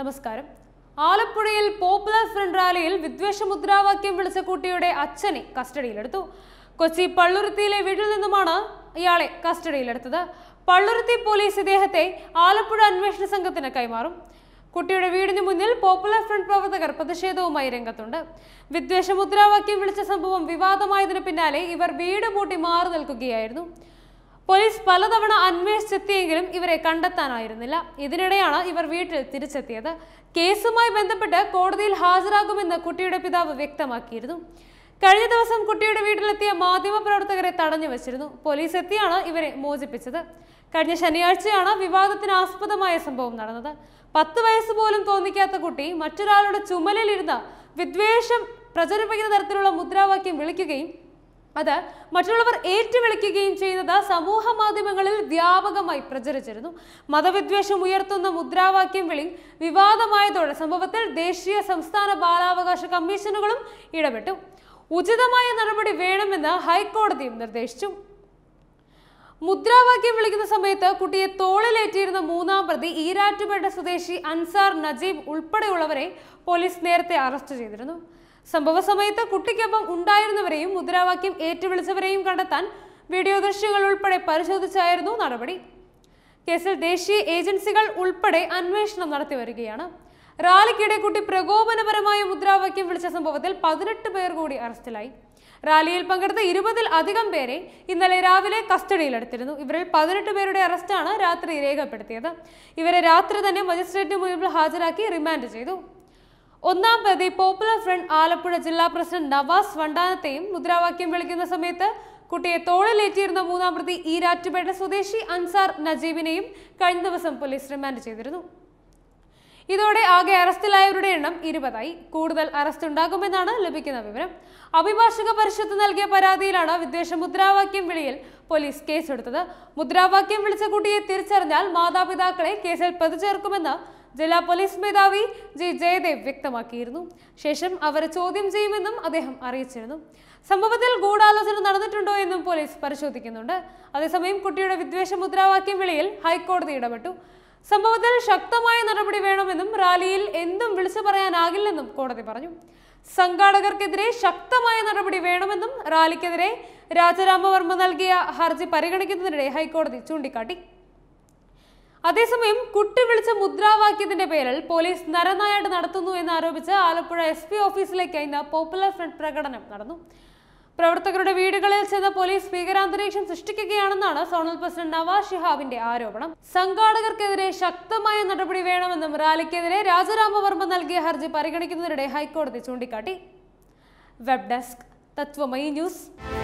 നമസ്കാരം ആലപ്പുഴയിൽ popular front റാലിയിൽ വിദ്വേഷ മുദ്രാവാക്യം വിളിച്ച കുട്ടിയുടെ അച്ഛനെ കസ്റ്റഡിയിലെടുത്തു കൊച്ചി പള്ളുരുത്തിയിലെ വീട്ടിൽ നിന്നുമാണ് ഇയാളെ കസ്റ്റഡിയിലെടുത്തത് പള്ളുരുത്തി പോലീസ് ഇദ്ദേഹത്തെ ആലപ്പുഴ അന്വേഷണ സംഘത്തിന് കൈമാറും കുട്ടിയുടെ വീടിന് മുന്നിൽ പോപ്പുലർ ഫ്രണ്ട് പ്രവർത്തകർ പ്രതിഷേധവുമായി രംഗത്തുണ്ട് വിദ്വേഷ മുദ്രാവാക്യം വിളിച്ച സംഭവം വിവാദമായതിനു പിന്നാലെ ഇവർ വീട് പൂട്ടി മാറി നിൽക്കുകയായിരുന്നു പോലീസ് പലതവണ അന്വേഷിച്ചെത്തിയെങ്കിലും ഇവരെ കണ്ടെത്താനായിരുന്നില്ല ഇതിനിടെയാണ് ഇവർ വീട്ടിൽ തിരിച്ചെത്തിയത് കേസുമായി ബന്ധപ്പെട്ട് കോടതിയിൽ ഹാജരാകുമെന്ന് കുട്ടിയുടെ പിതാവ് വ്യക്തമാക്കിയിരുന്നു കഴിഞ്ഞ ദിവസം കുട്ടിയുടെ വീട്ടിലെത്തിയ മാധ്യമപ്രവർത്തകരെ തടഞ്ഞു വച്ചിരുന്നു പോലീസ് എത്തിയാണ് ഇവരെ മോചിപ്പിച്ചത് കഴിഞ്ഞ ശനിയാഴ്ചയാണ് വിവാദത്തിന് ആസ്പദമായ സംഭവം നടന്നത് പത്ത് വയസ്സ് പോലും തോന്നിക്കാത്ത കുട്ടി മറ്റൊരാളുടെ ചുമലിലിരുന്ന് വിദ്വേഷം പ്രചരിപ്പിക്കുന്ന തരത്തിലുള്ള മുദ്രാവാക്യം വിളിക്കുകയും അത് മറ്റുള്ളവർ ഏറ്റുവിളിക്കുകയും ചെയ്തത് സമൂഹ മാധ്യമങ്ങളിൽ വ്യാപകമായി പ്രചരിച്ചിരുന്നു മതവിദ്വേഷം ഉയർത്തുന്ന മുദ്രാവാക്യം വിളി വിവാദമായതോടെ സംഭവത്തിൽ ദേശീയ സംസ്ഥാന ബാലാവകാശ കമ്മീഷനുകളും ഇടപെട്ടു ഉചിതമായ നടപടി വേണമെന്ന് ഹൈക്കോടതിയും നിർദ്ദേശിച്ചു മുദ്രാവാക്യം വിളിക്കുന്ന സമയത്ത് കുട്ടിയെ തോളിലേറ്റിയിരുന്ന മൂന്നാം പ്രതി ഈരാറ്റുപേട്ട സ്വദേശി അൻസാർ നജീബ് ഉൾപ്പെടെയുള്ളവരെ പോലീസ് നേരത്തെ അറസ്റ്റ് ചെയ്തിരുന്നു സംഭവ സമയത്ത് കുട്ടിക്കൊപ്പം ഉണ്ടായിരുന്നവരെയും മുദ്രാവാക്യം ഏറ്റുവിളിച്ചവരെയും കണ്ടെത്താൻ വീഡിയോ ദൃശ്യങ്ങൾ ഉൾപ്പെടെ പരിശോധിച്ചായിരുന്നു നടപടി കേസിൽ ദേശീയ ഏജൻസികൾ ഉൾപ്പെടെ അന്വേഷണം നടത്തി വരികയാണ് റാലിക്കിടെ കുട്ടി പ്രകോപനപരമായ മുദ്രാവാക്യം വിളിച്ച സംഭവത്തിൽ പതിനെട്ട് പേർ കൂടി അറസ്റ്റിലായി റാലിയിൽ പങ്കെടുത്ത ഇരുപതിൽ അധികം പേരെ ഇന്നലെ രാവിലെ കസ്റ്റഡിയിലെടുത്തിരുന്നു ഇവരിൽ പതിനെട്ട് പേരുടെ അറസ്റ്റാണ് രാത്രി രേഖപ്പെടുത്തിയത് ഇവരെ രാത്രി തന്നെ മജിസ്ട്രേറ്റിന് മുന്നിൽ ഹാജരാക്കി റിമാൻഡ് ചെയ്തു ഒന്നാം പ്രതി പോപ്പുലർ ഫ്രണ്ട് ആലപ്പുഴ ജില്ലാ പ്രസിഡന്റ് നവാസ് വണ്ടാനത്തെയും മുദ്രാവാക്യം വിളിക്കുന്ന സമയത്ത് കുട്ടിയെ തോളിലേറ്റിയിരുന്ന മൂന്നാം പ്രതി ഈരാറ്റുപേട്ട സ്വദേശി അൻസാർ നജീബിനെയും കഴിഞ്ഞ ദിവസം പോലീസ് റിമാൻഡ് ചെയ്തിരുന്നു ഇതോടെ ആകെ അറസ്റ്റിലായവരുടെ എണ്ണം ഇരുപതായി കൂടുതൽ അറസ്റ്റ് ഉണ്ടാകുമെന്നാണ് ലഭിക്കുന്ന വിവരം അഭിഭാഷക പരിഷത്ത് നൽകിയ പരാതിയിലാണ് വിദ്വേഷ മുദ്രാവാക്യം വിളിയിൽ പോലീസ് കേസെടുത്തത് മുദ്രാവാക്യം വിളിച്ച കുട്ടിയെ തിരിച്ചറിഞ്ഞാൽ മാതാപിതാക്കളെ കേസിൽ പ്രതിചേർക്കുമെന്ന് ജില്ലാ പോലീസ് മേധാവി ജി ജയദേവ് വ്യക്തമാക്കിയിരുന്നു ശേഷം അവരെ ചോദ്യം ചെയ്യുമെന്നും അദ്ദേഹം അറിയിച്ചിരുന്നു സംഭവത്തിൽ ഗൂഢാലോചന നടന്നിട്ടുണ്ടോ എന്നും പോലീസ് പരിശോധിക്കുന്നുണ്ട് അതേസമയം കുട്ടിയുടെ വിദ്വേഷ മുദ്രാവാക്യം വിളിയിൽ ഹൈക്കോടതി ഇടപെട്ടു സംഭവത്തിൽ ശക്തമായ നടപടി വേണമെന്നും റാലിയിൽ എന്തും വിളിച്ചു പറയാനാകില്ലെന്നും കോടതി പറഞ്ഞു സംഘാടകർക്കെതിരെ ശക്തമായ നടപടി വേണമെന്നും റാലിക്കെതിരെ രാജരാമവർമ്മ നൽകിയ ഹർജി പരിഗണിക്കുന്നതിനിടെ ഹൈക്കോടതി ചൂണ്ടിക്കാട്ടി അതേസമയം കുട്ടി വിളിച്ച മുദ്രാവാക്യത്തിന്റെ പേരിൽ പോലീസ് നരനായാട് നടത്തുന്നു എന്ന് ആരോപിച്ച് ആലപ്പുഴ എസ് പി ഓഫീസിലേക്ക് ഇന്ന് പോപ്പുലർ ഫ്രണ്ട് പ്രകടനം നടന്നു പ്രവർത്തകരുടെ വീടുകളിൽ ചെന്ന പോലീസ് ഭീകരാന്തരീക്ഷം സൃഷ്ടിക്കുകയാണെന്നാണ് സോണൽ പ്രസിഡന്റ് നവാസ് ഷിഹാബിന്റെ ആരോപണം സംഘാടകർക്കെതിരെ ശക്തമായ നടപടി വേണമെന്നും റാലിക്കെതിരെ രാജരാമവർമ്മ നൽകിയ ഹർജി പരിഗണിക്കുന്നതിനിടെ ഹൈക്കോടതി ചൂണ്ടിക്കാട്ടി വെബ് ഡെസ്ക് തത്വമയി ന്യൂസ്